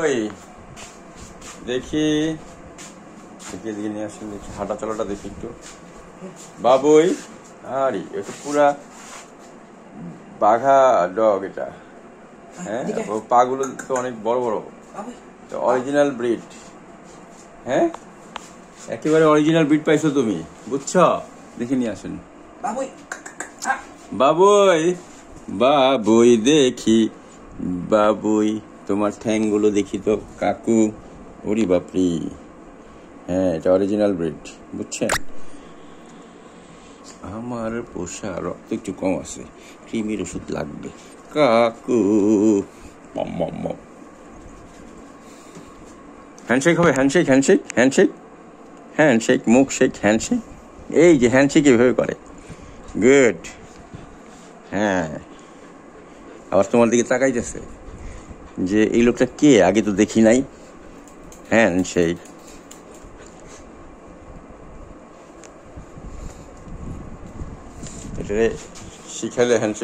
ওই দেখি দেখি এদিকে নিয়ে আসুন দেখি হাঁটা চলাটা দেখি একটু বাবুই আরে এটা পুরা বাঘা ডগ এটা হ্যাঁ, হ্যাঁ ও পাগুলো তো অনেক বড় বড় তো অরিজিনাল ব্রিড হ্যাঁ একেবারে অরিজিনাল ব্রিড পাইছো তুমি বুঝছ দেখে নিয়ে আসুন বাবুই বাবুই বাবুই দেখি বাবুই তোমার ঠ্যাংগুলো দেখি তো কাকু ওরি বাপরি হ্যাঁ এটা অরিজিনাল ব্রিড বুঝছেন আমার পোষা রক্ত একটু কম আছে ক্রিমির ওষুধ লাগবে কাকু হ্যান্ডশেক হবে হ্যান্ডশেক হ্যান্ডশেক হ্যান্ডশেক হ্যান্ডশেক মুখ শেক হ্যান্ডশেক এই যে হ্যান্ডশেক এভাবে করে গুড হ্যাঁ আবার তোমার দিকে তাকাইতেছে যে এই লোকটা কে আগে তো দেখি নাই হ্যাঁ সেই এটারে শিখালে হ্যান্ডশেক